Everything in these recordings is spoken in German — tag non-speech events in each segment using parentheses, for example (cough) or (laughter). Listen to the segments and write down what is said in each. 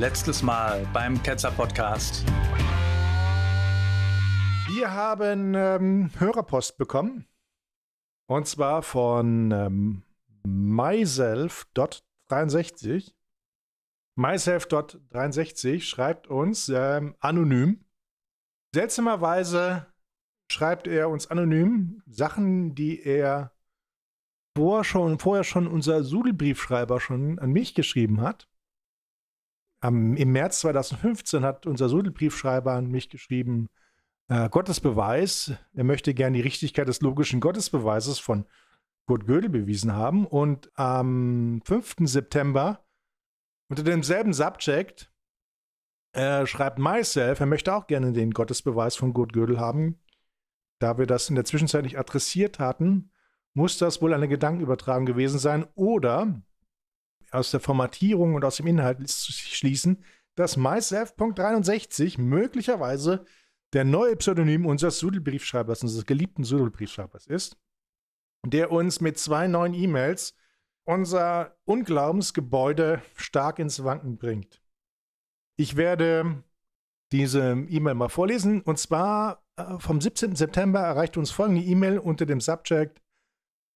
letztes Mal beim Ketzer Podcast. Wir haben ähm, Hörerpost bekommen. Und zwar von ähm, myself.63. Myself.63 schreibt uns ähm, anonym. Seltsamerweise schreibt er uns anonym Sachen, die er vorher schon, vorher schon unser Sudelbriefschreiber schon an mich geschrieben hat am, im März 2015 hat unser Sudelbriefschreiber an mich geschrieben, äh, Gottesbeweis, er möchte gern die Richtigkeit des logischen Gottesbeweises von Kurt Gödel bewiesen haben. Und am 5. September unter demselben Subject äh, schreibt Myself, er möchte auch gerne den Gottesbeweis von Kurt Gödel haben. Da wir das in der Zwischenzeit nicht adressiert hatten, muss das wohl eine Gedankenübertragung gewesen sein oder aus der Formatierung und aus dem Inhalt schließen, dass myself.63 möglicherweise der neue Pseudonym unseres Sudelbriefschreibers, unseres geliebten Sudelbriefschreibers ist, der uns mit zwei neuen E-Mails unser Unglaubensgebäude stark ins Wanken bringt. Ich werde diese E-Mail mal vorlesen. Und zwar äh, vom 17. September erreicht uns folgende E-Mail unter dem Subject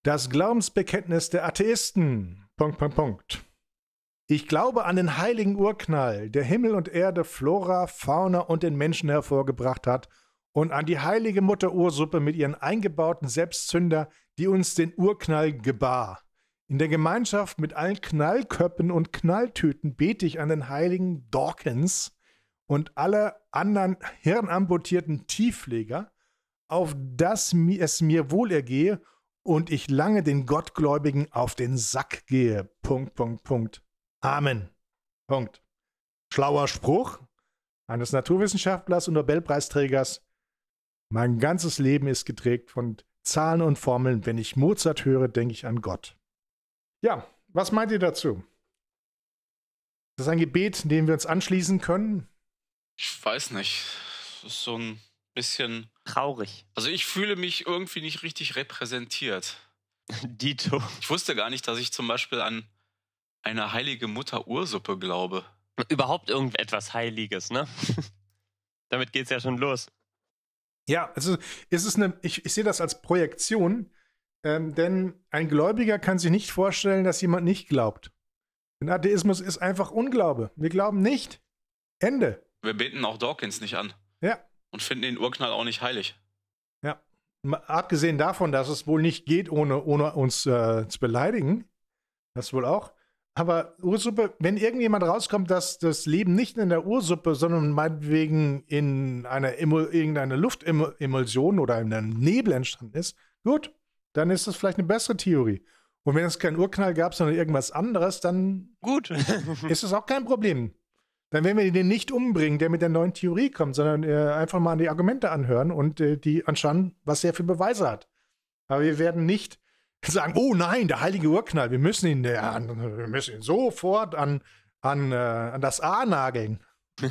Das Glaubensbekenntnis der Atheisten. Punkt, Punkt, Punkt. Ich glaube an den heiligen Urknall, der Himmel und Erde, Flora, Fauna und den Menschen hervorgebracht hat, und an die heilige Mutter Ursuppe mit ihren eingebauten Selbstzünder, die uns den Urknall gebar. In der Gemeinschaft mit allen Knallköppen und Knalltüten bete ich an den heiligen Dawkins und alle anderen hirnamputierten Tieffleger, auf dass es mir wohlergehe und ich lange den Gottgläubigen auf den Sack gehe. Punkt, Punkt, Punkt. Amen. Punkt. Schlauer Spruch eines Naturwissenschaftlers und Nobelpreisträgers. Mein ganzes Leben ist geträgt von Zahlen und Formeln. Wenn ich Mozart höre, denke ich an Gott. Ja, was meint ihr dazu? Das ist ein Gebet, dem wir uns anschließen können? Ich weiß nicht. Das ist so ein bisschen traurig. Also ich fühle mich irgendwie nicht richtig repräsentiert. (laughs) Dito. Ich wusste gar nicht, dass ich zum Beispiel an eine heilige Mutter Ursuppe glaube. Überhaupt irgendetwas Heiliges, ne? (laughs) Damit geht's ja schon los. Ja, also ist es eine, ich, ich sehe das als Projektion, ähm, denn ein Gläubiger kann sich nicht vorstellen, dass jemand nicht glaubt. Denn Atheismus ist einfach Unglaube. Wir glauben nicht. Ende. Wir beten auch Dawkins nicht an. Ja und finden den Urknall auch nicht heilig. Ja, abgesehen davon, dass es wohl nicht geht, ohne, ohne uns äh, zu beleidigen, das wohl auch. Aber Ursuppe, wenn irgendjemand rauskommt, dass das Leben nicht in der Ursuppe, sondern meinetwegen in einer irgendeiner Luftemulsion oder in einem Nebel entstanden ist, gut, dann ist das vielleicht eine bessere Theorie. Und wenn es keinen Urknall gab, sondern irgendwas anderes, dann gut. (laughs) ist es auch kein Problem dann werden wir den nicht umbringen, der mit der neuen Theorie kommt, sondern äh, einfach mal die Argumente anhören und äh, die anscheinend, was sehr für Beweise hat. Aber wir werden nicht (laughs) sagen, oh nein, der heilige Urknall, wir müssen ihn, äh, an, wir müssen ihn sofort an, an, äh, an das A nageln. (laughs)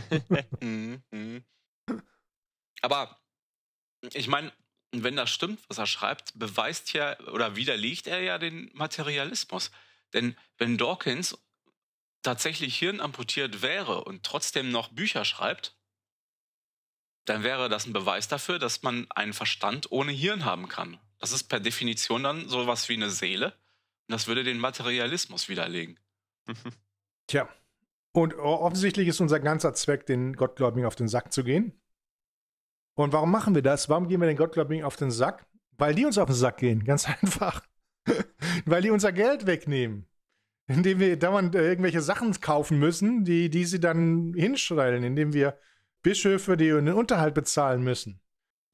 Mhm, mhm. Aber ich meine, wenn das stimmt, was er schreibt, beweist ja oder widerlegt er ja den Materialismus. Denn wenn Dawkins tatsächlich hirnamputiert wäre und trotzdem noch Bücher schreibt, dann wäre das ein Beweis dafür, dass man einen Verstand ohne Hirn haben kann. Das ist per Definition dann sowas wie eine Seele und das würde den Materialismus widerlegen. Mhm. (laughs) Tja. Und offensichtlich ist unser ganzer Zweck, den Gottgläubigen auf den Sack zu gehen. Und warum machen wir das? Warum gehen wir den Gottgläubigen auf den Sack? Weil die uns auf den Sack gehen, (laughs) ganz einfach. Weil die unser Geld wegnehmen indem wir dauernd äh, irgendwelche Sachen kaufen müssen, die, die sie dann hinstellen, indem wir Bischöfe, die den Unterhalt bezahlen müssen.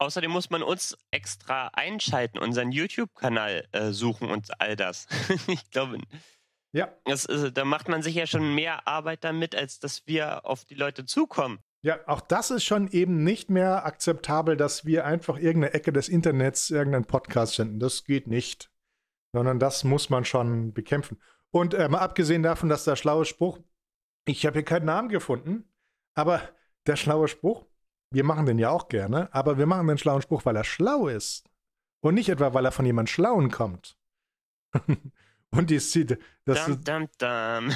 Außerdem muss man uns extra einschalten, unseren YouTube-Kanal äh, suchen und all das. (laughs) ich glaube, ja. Das ist, da macht man sich ja schon mehr Arbeit damit, als dass wir auf die Leute zukommen. Ja, auch das ist schon eben nicht mehr akzeptabel, dass wir einfach irgendeine Ecke des Internets irgendeinen Podcast finden. Das geht nicht. Sondern das muss man schon bekämpfen. Und äh, mal abgesehen davon, dass der schlaue Spruch, ich habe hier keinen Namen gefunden, aber der schlaue Spruch, wir machen den ja auch gerne, aber wir machen den schlauen Spruch, weil er schlau ist. Und nicht etwa, weil er von jemand Schlauen kommt. (laughs) und die Szene. Das dum, dum, dum.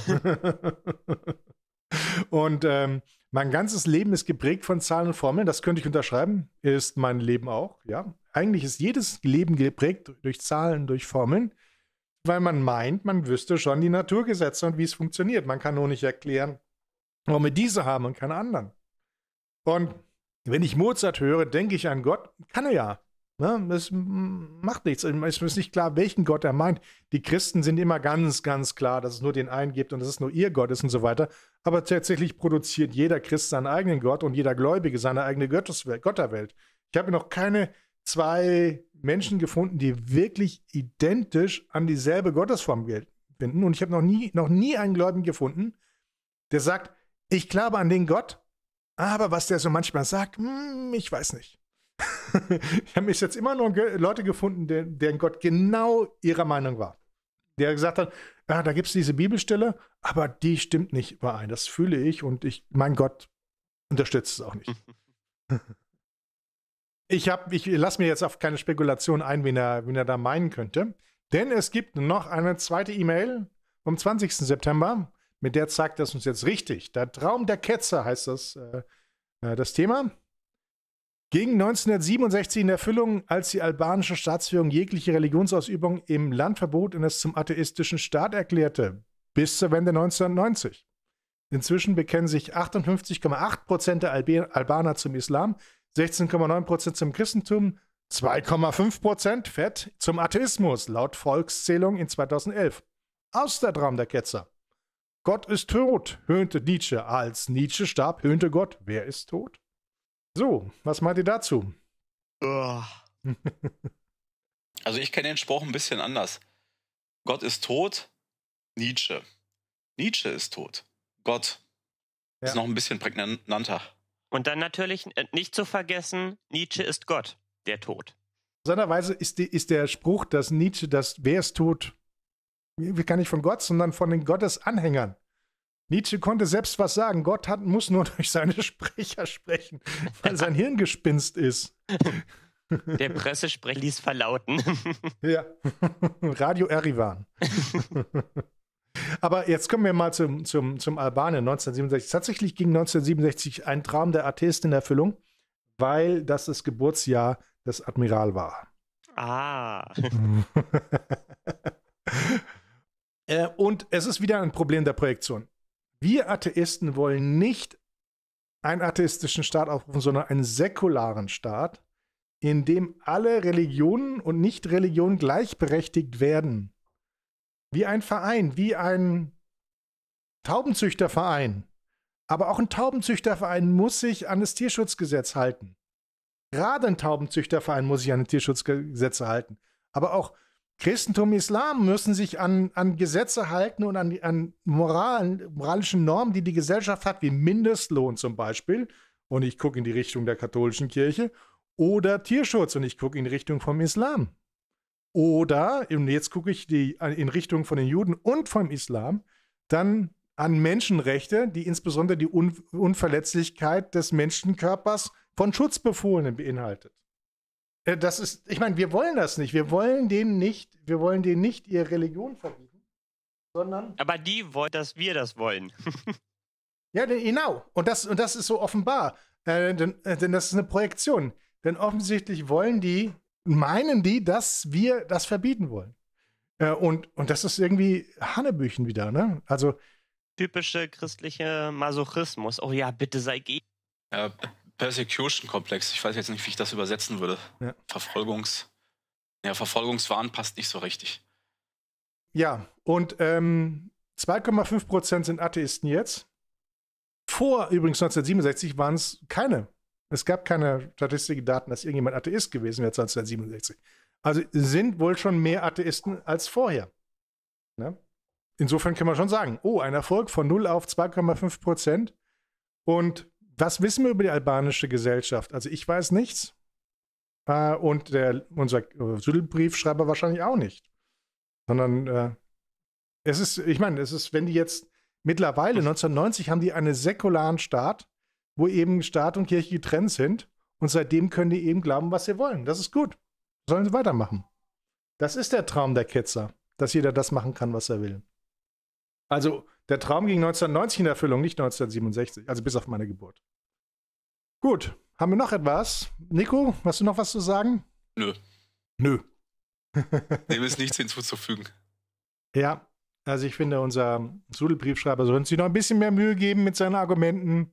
(laughs) und ähm, mein ganzes Leben ist geprägt von Zahlen und Formeln. Das könnte ich unterschreiben. Ist mein Leben auch, ja. Eigentlich ist jedes Leben geprägt durch Zahlen, durch Formeln weil man meint, man wüsste schon die Naturgesetze und wie es funktioniert. Man kann nur nicht erklären, warum wir diese haben und keine anderen. Und wenn ich Mozart höre, denke ich an Gott. Kann er ja. Ne? Das macht nichts. Es ist nicht klar, welchen Gott er meint. Die Christen sind immer ganz, ganz klar, dass es nur den einen gibt und dass es nur ihr Gott ist und so weiter. Aber tatsächlich produziert jeder Christ seinen eigenen Gott und jeder Gläubige seine eigene Götterwelt. Ich habe noch keine zwei Menschen gefunden, die wirklich identisch an dieselbe Gottesform binden. Und ich habe noch nie, noch nie einen Gläubigen gefunden, der sagt, ich glaube an den Gott, aber was der so manchmal sagt, hm, ich weiß nicht. (laughs) ich habe mich jetzt immer nur Leute gefunden, deren Gott genau ihrer Meinung war. Der gesagt hat, ah, da gibt es diese Bibelstelle, aber die stimmt nicht überein. Das fühle ich und ich, mein Gott unterstützt es auch nicht. (laughs) Ich, ich lasse mir jetzt auf keine Spekulation ein, wen er, wen er da meinen könnte. Denn es gibt noch eine zweite E-Mail vom 20. September, mit der zeigt das uns jetzt richtig. Der Traum der Ketzer heißt das, äh, äh das Thema. Gegen 1967 in Erfüllung, als die albanische Staatsführung jegliche Religionsausübung im Land verbot und es zum atheistischen Staat erklärte, bis zur Wende 1990. Inzwischen bekennen sich 58,8 Prozent der Albaner zum Islam, 16,9% zum Christentum, 2,5% Fett zum Atheismus, laut Volkszählung in 2011. Aus der Dram der Ketzer. Gott ist tot, höhnte Nietzsche. Als Nietzsche starb, höhnte Gott, wer ist tot? So, was meint ihr dazu? (laughs) also ich kenne den Spruch ein bisschen anders. Gott ist tot, Nietzsche. Nietzsche ist tot. Gott ja. ist noch ein bisschen prägnanter. Und dann natürlich äh, nicht zu vergessen, Nietzsche ist Gott, der Tod. Besonderweise ist, die, ist der Spruch, dass Nietzsche, dass wer ist tot, wie kann nicht von Gott, sondern von den Gottesanhängern. Nietzsche konnte selbst was sagen. Gott hat, muss nur (laughs) durch seine Sprecher sprechen, weil sein Hirngespinst ist. (laughs) Der Pressesprecher ließ verlauten. Ja, (laughs) Radio Erivan. Aber jetzt kommen wir mal zum, zum, zum Albanien 1967. Tatsächlich ging 1967 ein Traum der Atheisten in Erfüllung, weil das das Geburtsjahr des Admiral war. Ah. (laughs) Äh, und es ist wieder ein Problem der Projektion. Wir Atheisten wollen nicht einen atheistischen Staat aufrufen, sondern einen säkularen Staat, in dem alle Religionen und Nicht-Religionen gleichberechtigt werden wie ein Verein, wie ein Taubenzüchterverein. Aber auch ein Taubenzüchterverein muss sich an das Tierschutzgesetz halten. Gerade ein Taubenzüchterverein muss sich an die Tierschutzgesetze halten. Aber auch Christentum, Islam müssen sich an, an Gesetze halten und an, an Moral, moralischen Normen, die die Gesellschaft hat, wie Mindestlohn zum Beispiel. Und ich gucke in die Richtung der katholischen Kirche. Oder Tierschutz und ich gucke in die Richtung vom Islam oder, und jetzt gucke ich die, äh, in Richtung von den Juden und vom Islam, dann an Menschenrechte, die insbesondere die Un Unverletzlichkeit des Menschenkörpers von Schutzbefohlenen beinhaltet. Äh, das ist, ich meine, wir wollen das nicht. Wir wollen denen nicht, wir wollen denen nicht ihre Religion verbieten, sondern. Aber die wollen, dass wir das wollen. (laughs) ja, genau. Und das, und das ist so offenbar. Äh, denn, äh, denn das ist eine Projektion. Denn offensichtlich wollen die meinen die, dass wir das verbieten wollen. Äh, und, und das ist irgendwie Hannebüchen wieder, ne? Also. Typische christliche Masochismus. Oh ja, bitte sei gegen. Äh, Persecution-Komplex. Ich weiß jetzt nicht, wie ich das übersetzen würde. Ja. Verfolgungs. Ja, Verfolgungswahn passt nicht so richtig. Ja, und ähm, 2,5% sind Atheisten jetzt. Vor übrigens 1967 waren es keine es gab keine statistischen Daten, dass irgendjemand Atheist gewesen wäre 1967. Also sind wohl schon mehr Atheisten als vorher. Ne? Insofern kann man schon sagen, oh, ein Erfolg von 0 auf 2,5 Prozent. Und was wissen wir über die albanische Gesellschaft? Also ich weiß nichts. Äh, und der, unser äh, Südelbriefschreiber wahrscheinlich auch nicht. Sondern äh, es ist, ich meine, es ist, wenn die jetzt mittlerweile, 1990 haben die einen säkularen Staat wo eben Staat und Kirche getrennt sind. Und seitdem können die eben glauben, was sie wollen. Das ist gut. Sollen sie weitermachen. Das ist der Traum der Ketzer, dass jeder das machen kann, was er will. Also der Traum ging 1990 in Erfüllung, nicht 1967, also bis auf meine Geburt. Gut, haben wir noch etwas? Nico, hast du noch was zu sagen? Nö. Nö. (laughs) Dem ist nichts (laughs) hinzuzufügen. Ja, also ich finde, unser Sudelbriefschreiber sollte sich noch ein bisschen mehr Mühe geben mit seinen Argumenten.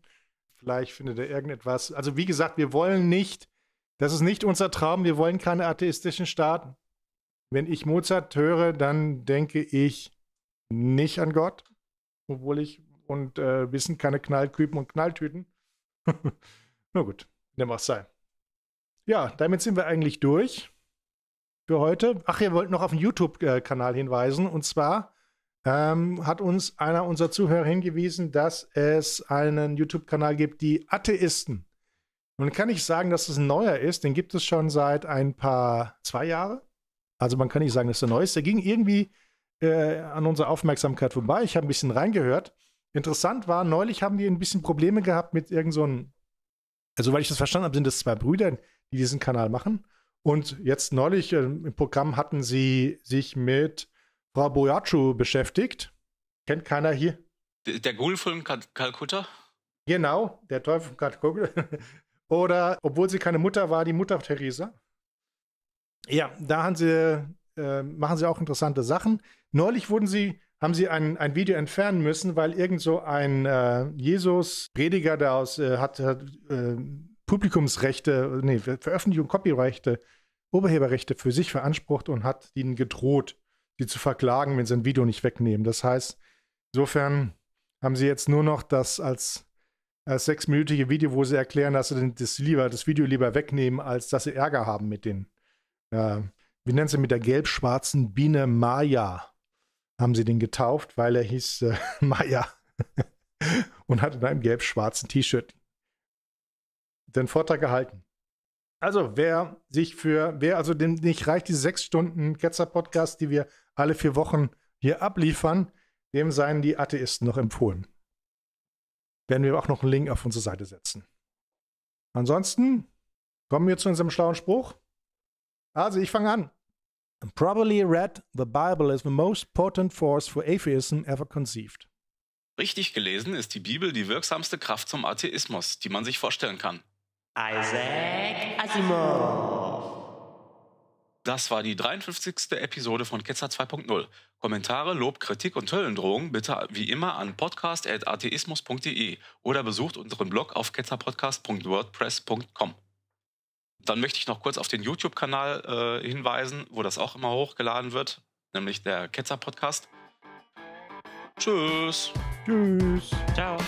Vielleicht findet er irgendetwas. Also wie gesagt, wir wollen nicht, das ist nicht unser Traum, wir wollen keine atheistischen Staaten. Wenn ich Mozart höre, dann denke ich nicht an Gott, obwohl ich und äh, wissen keine Knallküpen und Knalltüten. (laughs) Na gut, nehmen wir sein. Ja, damit sind wir eigentlich durch für heute. Ach, ihr wollt noch auf den YouTube-Kanal äh, hinweisen und zwar ähm, hat uns einer unserer Zuhörer hingewiesen, dass es einen YouTube-Kanal gibt, die Atheisten. Nun kann ich sagen, dass es ein neuer ist. Den gibt es schon seit ein paar, zwei Jahre. Also man kann nicht sagen, dass es der neu ist. Der ging irgendwie äh, an unserer Aufmerksamkeit vorbei. Ich habe ein bisschen reingehört. Interessant war, neulich haben die ein bisschen Probleme gehabt mit irgendeinem, so also weil ich das verstanden habe, sind das zwei Brüder, die diesen Kanal machen. Und jetzt neulich äh, im Programm hatten sie sich mit Frau Raboyachu beschäftigt. Kennt keiner hier. Der, der Ghoul-Film Kalkutta? Genau, der Teufel von Kalkutta. (laughs) Oder, obwohl sie keine Mutter war, die Mutter Theresa. Ja, da haben sie, äh, machen sie auch interessante Sachen. Neulich wurden sie, haben sie ein, ein Video entfernen müssen, weil irgend so ein äh, Jesus-Prediger daraus äh, hat, hat äh, Publikumsrechte, nee, Veröffentlichung, Copyrechte, Urheberrechte für sich veransprucht und hat ihnen gedroht die zu verklagen, wenn sie ein Video nicht wegnehmen. Das heißt, insofern haben sie jetzt nur noch das als, als sechsminütige Video, wo sie erklären, dass sie das, lieber, das Video lieber wegnehmen, als dass sie Ärger haben mit den, äh, wie nennen sie mit der gelb-schwarzen Biene Maya, haben sie den getauft, weil er hieß äh, (laughs) Maya (laughs) und hat in einem gelb-schwarzen T-Shirt den Vortrag gehalten. Also, wer sich für, wer also dem nicht reicht, diese sechs Stunden Ketzer-Podcast, die wir alle vier Wochen hier abliefern, dem seien die Atheisten noch empfohlen. Werden wir auch noch einen Link auf unsere Seite setzen. Ansonsten kommen wir zu unserem schlauen Spruch. Also, ich fange an. Probably read, the Bible is the most potent force for atheism ever conceived. Richtig gelesen ist die Bibel die wirksamste Kraft zum Atheismus, die man sich vorstellen kann. Isaac Asimov. Das war die 53. Episode von Ketzer 2.0. Kommentare, Lob, Kritik und Höllendrohungen bitte wie immer an podcast.atheismus.de oder besucht unseren Blog auf ketzerpodcast.wordpress.com. Dann möchte ich noch kurz auf den YouTube-Kanal äh, hinweisen, wo das auch immer hochgeladen wird, nämlich der Ketzer Podcast. Tschüss. Tschüss. Ciao.